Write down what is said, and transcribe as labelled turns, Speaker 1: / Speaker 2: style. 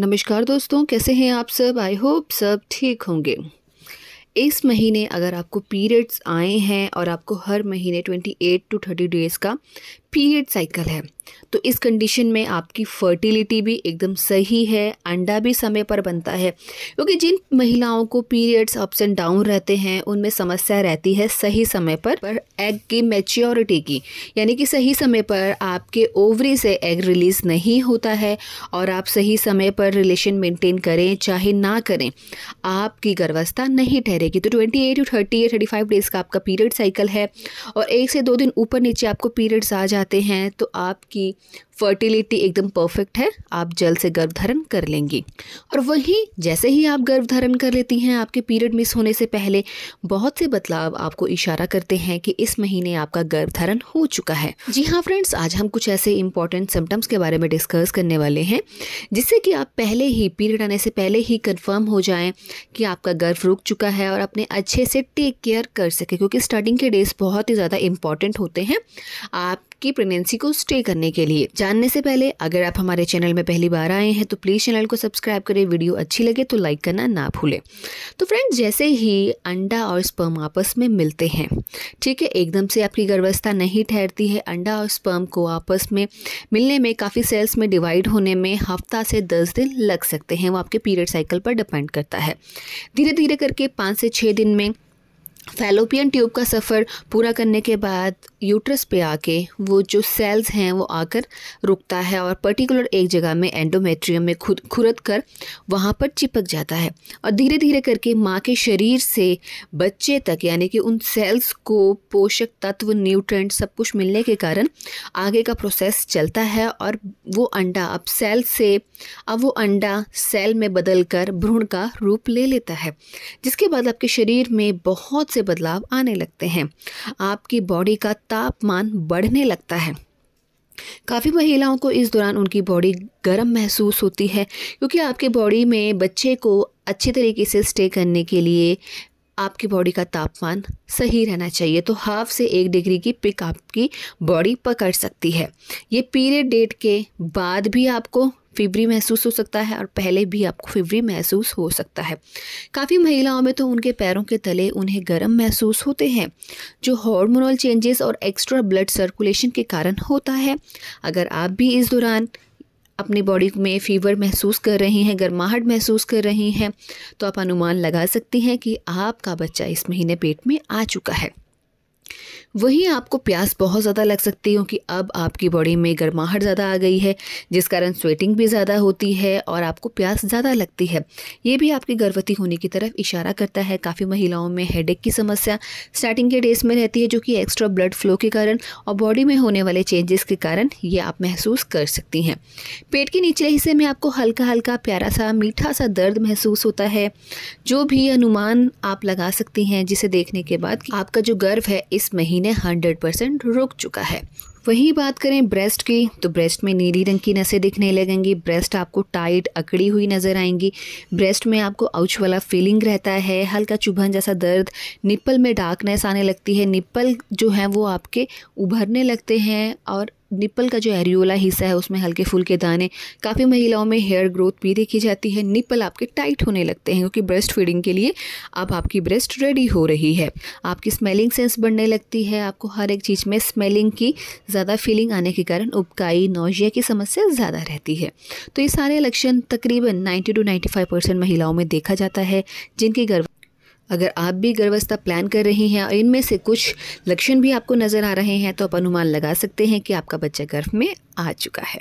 Speaker 1: नमस्कार दोस्तों कैसे हैं आप सब आई होप सब ठीक होंगे इस महीने अगर आपको पीरियड्स आए हैं और आपको हर महीने 28 टू 30 डेज़ का पीरियड साइकिल है तो इस कंडीशन में आपकी फर्टिलिटी भी एकदम सही है अंडा भी समय पर बनता है क्योंकि जिन महिलाओं को पीरियड्स अप्स एंड डाउन रहते हैं उनमें समस्या रहती है सही समय पर, पर एग की मेच्योरिटी की यानी कि सही समय पर आपके ओवरी से एग रिलीज़ नहीं होता है और आप सही समय पर रिलेशन मेंटेन करें चाहे ना करें आपकी गर्भवस्था नहीं ठहरेगी तो ट्वेंटी एट टू थर्टी या थर्टी डेज़ का आपका पीरियड साइकिल है और एक से दो दिन ऊपर नीचे आपको पीरियड्स आ जाते हैं तो आपकी कि फर्टिलिटी एकदम परफेक्ट है आप जल्द से गर्भधारण कर लेंगी और वहीं जैसे ही आप गर्भधारण कर लेती हैं आपके पीरियड मिस होने से पहले बहुत से बदलाव आपको इशारा करते हैं कि इस महीने आपका गर्भधारण हो चुका है जी हाँ फ्रेंड्स आज हम कुछ ऐसे इंपॉर्टेंट सिम्टम्स के बारे में डिस्कस करने वाले हैं जिससे कि आप पहले ही पीरियड आने से पहले ही कन्फर्म हो जाए कि आपका गर्भ रुक चुका है और अपने अच्छे से टेक केयर कर सके क्योंकि स्टार्टिंग के डेज बहुत ही ज़्यादा इंपॉर्टेंट होते हैं आपकी प्रेगनेंसी को स्टे करने के लिए जानने से पहले अगर आप हमारे चैनल में पहली बार आए हैं तो प्लीज़ चैनल को सब्सक्राइब करें वीडियो अच्छी लगे तो लाइक करना ना भूलें तो फ्रेंड्स जैसे ही अंडा और स्पर्म आपस में मिलते हैं ठीक है एकदम से आपकी गर्भावस्था नहीं ठहरती है अंडा और स्पर्म को आपस में मिलने में काफ़ी सेल्स में डिवाइड होने में हफ्ता से दस दिन लग सकते हैं वो आपके पीरियड साइकिल पर डिपेंड करता है धीरे धीरे करके पाँच से छः दिन में फैलोपियन ट्यूब का सफ़र पूरा करने के बाद यूट्रस पे आके वो जो सेल्स हैं वो आकर रुकता है और पर्टिकुलर एक जगह में एंडोमेट्रियम में खुद खुरद कर वहाँ पर चिपक जाता है और धीरे धीरे करके माँ के शरीर से बच्चे तक यानी कि उन सेल्स को पोषक तत्व न्यूट्रेंट सब कुछ मिलने के कारण आगे का प्रोसेस चलता है और वो अंडा अब सेल से अब वो अंडा सेल में बदल कर भ्रूण का रूप ले लेता है जिसके बाद आपके शरीर में बहुत से बदलाव आने लगते हैं आपकी बॉडी का तापमान बढ़ने लगता है काफ़ी महिलाओं को इस दौरान उनकी बॉडी गर्म महसूस होती है क्योंकि आपके बॉडी में बच्चे को अच्छे तरीके से स्टे करने के लिए आपकी बॉडी का तापमान सही रहना चाहिए तो हाफ से एक डिग्री की पिक आपकी बॉडी पकड़ सकती है ये पीरियड डेट के बाद भी आपको फीवरी महसूस हो सकता है और पहले भी आपको फीवरी महसूस हो सकता है काफ़ी महिलाओं में तो उनके पैरों के तले उन्हें गर्म महसूस होते हैं जो हॉर्मोनल चेंजेस और एक्स्ट्रा ब्लड सर्कुलेशन के कारण होता है अगर आप भी इस दौरान अपनी बॉडी में फीवर महसूस कर रही हैं गर्माहट महसूस कर रही हैं तो आप अनुमान लगा सकती हैं कि आपका बच्चा इस महीने पेट में आ चुका है वहीं आपको प्यास बहुत ज़्यादा लग सकती है कि अब आपकी बॉडी में गर्माहट ज़्यादा आ गई है जिस कारण स्वेटिंग भी ज़्यादा होती है और आपको प्यास ज़्यादा लगती है ये भी आपकी गर्भवती होने की तरफ इशारा करता है काफ़ी महिलाओं में हेडेक की समस्या स्टार्टिंग के डेज में रहती है जो कि एक्स्ट्रा ब्लड फ्लो के कारण और बॉडी में होने वाले चेंजेस के कारण ये आप महसूस कर सकती हैं पेट के निचले हिस्से में आपको हल्का हल्का प्यारा सा मीठा सा दर्द महसूस होता है जो भी अनुमान आप लगा सकती हैं जिसे देखने के बाद आपका जो गर्व है इस महीने 100 परसेंट रुक चुका है वहीं बात करें ब्रेस्ट की तो ब्रेस्ट में नीली रंग की नसें दिखने लगेंगी ब्रेस्ट आपको टाइट अकड़ी हुई नज़र आएंगी ब्रेस्ट में आपको आउच वाला फीलिंग रहता है हल्का चुभन जैसा दर्द निप्पल में डार्कनेस आने लगती है निप्पल जो हैं वो आपके उभरने लगते हैं और निप्पल का जो एरियोला हिस्सा है उसमें हल्के के दाने काफ़ी महिलाओं में हेयर ग्रोथ भी देखी जाती है निप्पल आपके टाइट होने लगते हैं क्योंकि ब्रेस्ट फीडिंग के लिए अब आपकी ब्रेस्ट रेडी हो रही है आपकी स्मेलिंग सेंस बढ़ने लगती है आपको हर एक चीज़ में स्मेलिंग की ज़्यादा फीलिंग आने के कारण उपकाई नोजिया की समस्या ज़्यादा रहती है तो ये सारे लक्षण तकरीबन नाइन्टी टू नाइन्टी महिलाओं में देखा जाता है जिनकी गर्भ अगर आप भी गर्भावस्था प्लान कर रही हैं और इनमें से कुछ लक्षण भी आपको नज़र आ रहे हैं तो आप अनुमान लगा सकते हैं कि आपका बच्चा गर्भ में आ चुका है